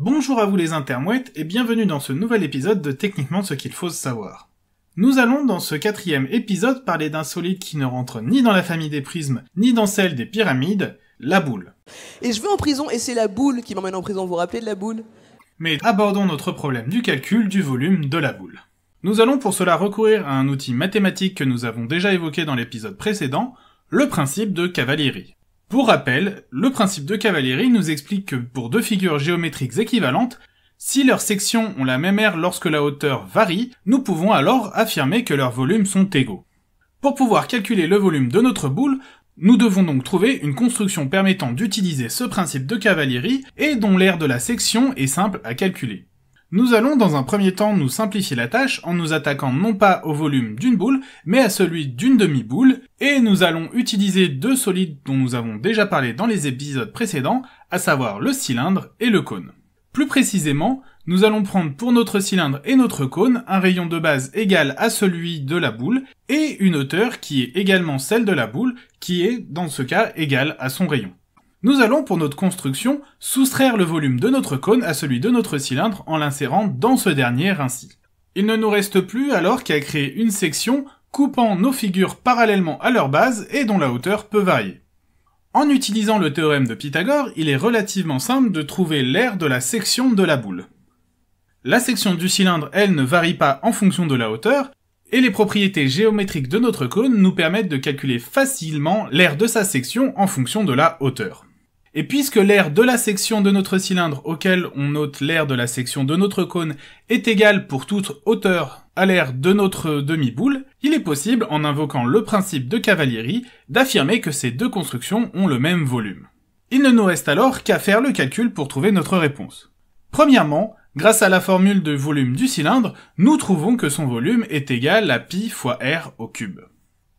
Bonjour à vous les intermouettes et bienvenue dans ce nouvel épisode de Techniquement ce qu'il faut savoir. Nous allons dans ce quatrième épisode parler d'un solide qui ne rentre ni dans la famille des prismes ni dans celle des pyramides, la boule. Et je vais en prison et c'est la boule qui m'emmène en prison, vous vous rappelez de la boule Mais abordons notre problème du calcul du volume de la boule. Nous allons pour cela recourir à un outil mathématique que nous avons déjà évoqué dans l'épisode précédent, le principe de Cavalierie. Pour rappel, le principe de cavalerie nous explique que pour deux figures géométriques équivalentes, si leurs sections ont la même aire lorsque la hauteur varie, nous pouvons alors affirmer que leurs volumes sont égaux. Pour pouvoir calculer le volume de notre boule, nous devons donc trouver une construction permettant d'utiliser ce principe de cavalerie et dont l'aire de la section est simple à calculer. Nous allons dans un premier temps nous simplifier la tâche en nous attaquant non pas au volume d'une boule, mais à celui d'une demi-boule, et nous allons utiliser deux solides dont nous avons déjà parlé dans les épisodes précédents, à savoir le cylindre et le cône. Plus précisément, nous allons prendre pour notre cylindre et notre cône un rayon de base égal à celui de la boule et une hauteur qui est également celle de la boule, qui est dans ce cas égale à son rayon. Nous allons pour notre construction soustraire le volume de notre cône à celui de notre cylindre en l'insérant dans ce dernier ainsi. Il ne nous reste plus alors qu'à créer une section coupant nos figures parallèlement à leur base et dont la hauteur peut varier. En utilisant le théorème de Pythagore, il est relativement simple de trouver l'aire de la section de la boule. La section du cylindre, elle, ne varie pas en fonction de la hauteur, et les propriétés géométriques de notre cône nous permettent de calculer facilement l'aire de sa section en fonction de la hauteur. Et puisque l'aire de la section de notre cylindre auquel on note l'aire de la section de notre cône est égale pour toute hauteur à l'aire de notre demi-boule, il est possible, en invoquant le principe de Cavalieri, d'affirmer que ces deux constructions ont le même volume. Il ne nous reste alors qu'à faire le calcul pour trouver notre réponse. Premièrement, grâce à la formule de volume du cylindre, nous trouvons que son volume est égal à pi fois r au cube.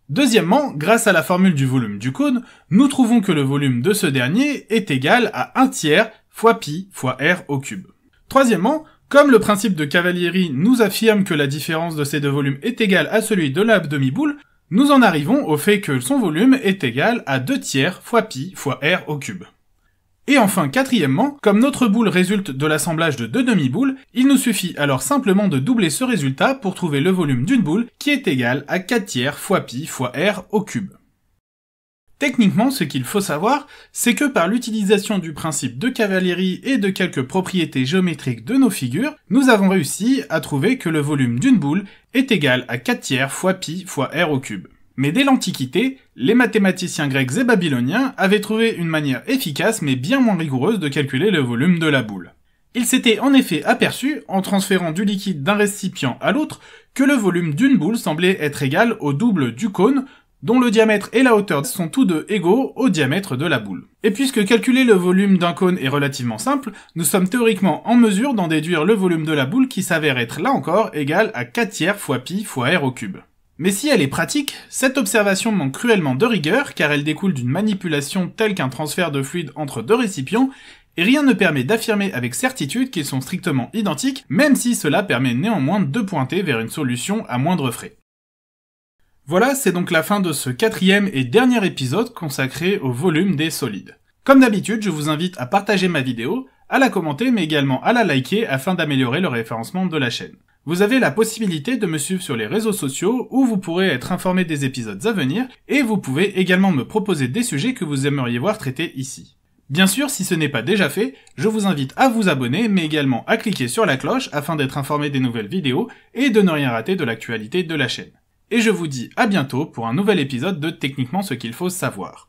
Deuxièmement, grâce à la formule du volume du cône, nous trouvons que le volume de ce dernier est égal à 1 tiers fois pi fois r au cube. Troisièmement, comme le principe de Cavalieri nous affirme que la différence de ces deux volumes est égale à celui de la demi-boule, nous en arrivons au fait que son volume est égal à 2 tiers fois pi fois r au cube. Et enfin, quatrièmement, comme notre boule résulte de l'assemblage de deux demi-boules, il nous suffit alors simplement de doubler ce résultat pour trouver le volume d'une boule qui est égal à 4 tiers fois pi fois r au cube. Techniquement, ce qu'il faut savoir, c'est que par l'utilisation du principe de cavalerie et de quelques propriétés géométriques de nos figures, nous avons réussi à trouver que le volume d'une boule est égal à 4 tiers fois pi fois r au cube. Mais dès l'Antiquité, les mathématiciens grecs et babyloniens avaient trouvé une manière efficace mais bien moins rigoureuse de calculer le volume de la boule. Ils s'étaient en effet aperçus, en transférant du liquide d'un récipient à l'autre, que le volume d'une boule semblait être égal au double du cône, dont le diamètre et la hauteur sont tous deux égaux au diamètre de la boule. Et puisque calculer le volume d'un cône est relativement simple, nous sommes théoriquement en mesure d'en déduire le volume de la boule qui s'avère être là encore égal à 4 tiers fois pi fois r au cube. Mais si elle est pratique, cette observation manque cruellement de rigueur car elle découle d'une manipulation telle qu'un transfert de fluide entre deux récipients et rien ne permet d'affirmer avec certitude qu'ils sont strictement identiques, même si cela permet néanmoins de pointer vers une solution à moindre frais. Voilà, c'est donc la fin de ce quatrième et dernier épisode consacré au volume des solides. Comme d'habitude, je vous invite à partager ma vidéo, à la commenter mais également à la liker afin d'améliorer le référencement de la chaîne. Vous avez la possibilité de me suivre sur les réseaux sociaux où vous pourrez être informé des épisodes à venir et vous pouvez également me proposer des sujets que vous aimeriez voir traités ici. Bien sûr, si ce n'est pas déjà fait, je vous invite à vous abonner mais également à cliquer sur la cloche afin d'être informé des nouvelles vidéos et de ne rien rater de l'actualité de la chaîne. Et je vous dis à bientôt pour un nouvel épisode de Techniquement ce qu'il faut savoir.